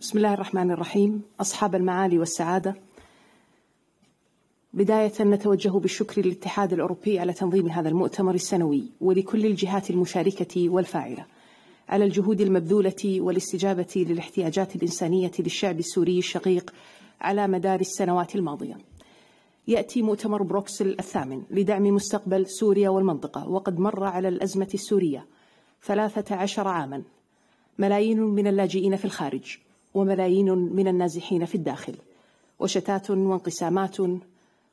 بسم الله الرحمن الرحيم أصحاب المعالي والسعادة بداية نتوجه بالشكر للاتحاد الأوروبي على تنظيم هذا المؤتمر السنوي ولكل الجهات المشاركة والفاعلة على الجهود المبذولة والاستجابة للاحتياجات الإنسانية للشعب السوري الشقيق على مدار السنوات الماضية يأتي مؤتمر بروكسل الثامن لدعم مستقبل سوريا والمنطقة وقد مر على الأزمة السورية ثلاثة عشر عاما ملايين من اللاجئين في الخارج وملايين من النازحين في الداخل وشتات وانقسامات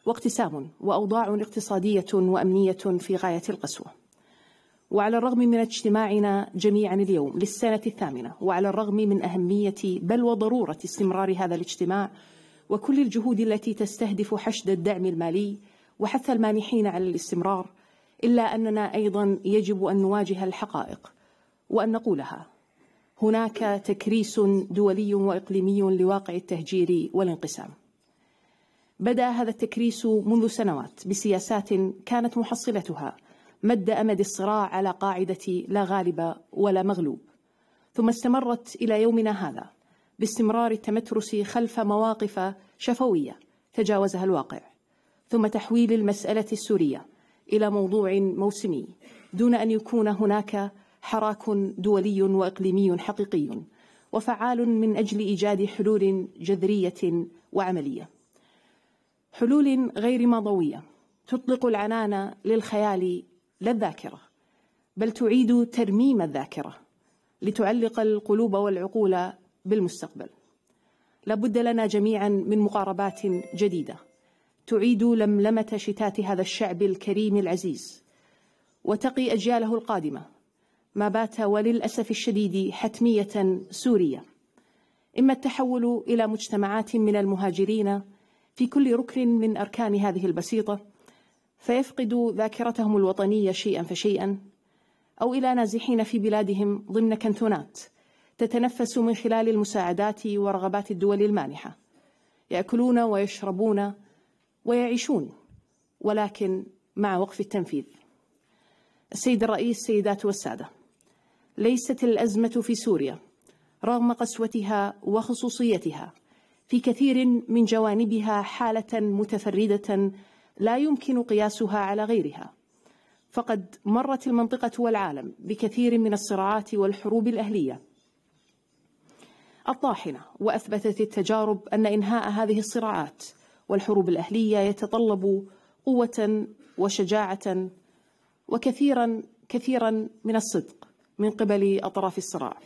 واقتسام واوضاع اقتصاديه وامنيه في غايه القسوه وعلى الرغم من اجتماعنا جميعا اليوم للسنه الثامنه وعلى الرغم من اهميه بل وضروره استمرار هذا الاجتماع وكل الجهود التي تستهدف حشد الدعم المالي وحث المانحين على الاستمرار الا اننا ايضا يجب ان نواجه الحقائق وان نقولها هناك تكريس دولي واقليمي لواقع التهجير والانقسام بدا هذا التكريس منذ سنوات بسياسات كانت محصلتها مد امد الصراع على قاعده لا غالب ولا مغلوب ثم استمرت الى يومنا هذا باستمرار التمترس خلف مواقف شفويه تجاوزها الواقع ثم تحويل المساله السوريه الى موضوع موسمي دون ان يكون هناك حراك دولي واقليمي حقيقي وفعال من اجل ايجاد حلول جذريه وعمليه حلول غير مضويه تطلق العنان للخيال لا الذاكره بل تعيد ترميم الذاكره لتعلق القلوب والعقول بالمستقبل لابد لنا جميعا من مقاربات جديده تعيد لملمه شتات هذا الشعب الكريم العزيز وتقي اجياله القادمه ما بات وللأسف الشديد حتمية سورية إما التحول إلى مجتمعات من المهاجرين في كل ركن من أركان هذه البسيطة فيفقد ذاكرتهم الوطنية شيئا فشيئا أو إلى نازحين في بلادهم ضمن كنتونات تتنفس من خلال المساعدات ورغبات الدول المانحة يأكلون ويشربون ويعيشون ولكن مع وقف التنفيذ السيد الرئيس سيدات والسادة ليست الأزمة في سوريا رغم قسوتها وخصوصيتها في كثير من جوانبها حالة متفردة لا يمكن قياسها على غيرها فقد مرت المنطقة والعالم بكثير من الصراعات والحروب الأهلية الطاحنة وأثبتت التجارب أن إنهاء هذه الصراعات والحروب الأهلية يتطلب قوة وشجاعة وكثيرا كثيرا من الصدق من قبل أطراف الصراع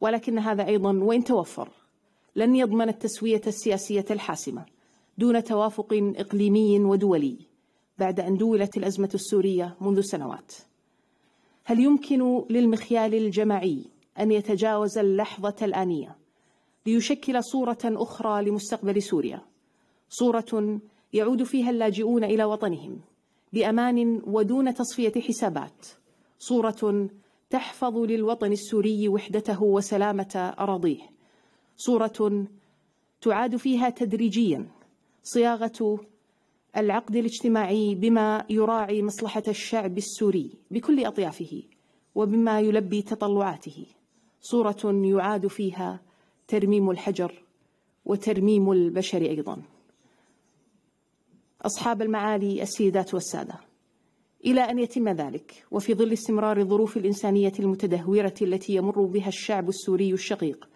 ولكن هذا أيضا وإن توفر لن يضمن التسوية السياسية الحاسمة دون توافق إقليمي ودولي بعد أن دولت الأزمة السورية منذ سنوات هل يمكن للمخيال الجماعي أن يتجاوز اللحظة الآنية ليشكل صورة أخرى لمستقبل سوريا صورة يعود فيها اللاجئون إلى وطنهم بأمان ودون تصفية حسابات صورة تحفظ للوطن السوري وحدته وسلامة أراضيه صورة تعاد فيها تدريجيا صياغة العقد الاجتماعي بما يراعي مصلحة الشعب السوري بكل أطيافه وبما يلبي تطلعاته صورة يعاد فيها ترميم الحجر وترميم البشر أيضا أصحاب المعالي السيدات والسادة إلى أن يتم ذلك وفي ظل استمرار الظروف الإنسانية المتدهورة التي يمر بها الشعب السوري الشقيق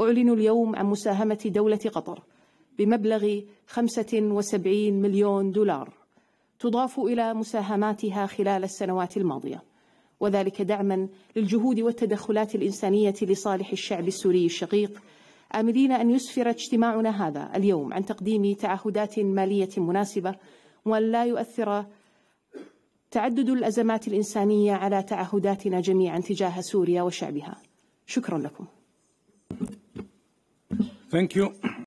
أعلن اليوم عن مساهمة دولة قطر بمبلغ 75 مليون دولار تضاف إلى مساهماتها خلال السنوات الماضية وذلك دعما للجهود والتدخلات الإنسانية لصالح الشعب السوري الشقيق آملين أن يسفر اجتماعنا هذا اليوم عن تقديم تعهدات مالية مناسبة وأن لا يؤثر تعدد الأزمات الإنسانية على تعهداتنا جميعا تجاه سوريا وشعبها شكرا لكم Thank you.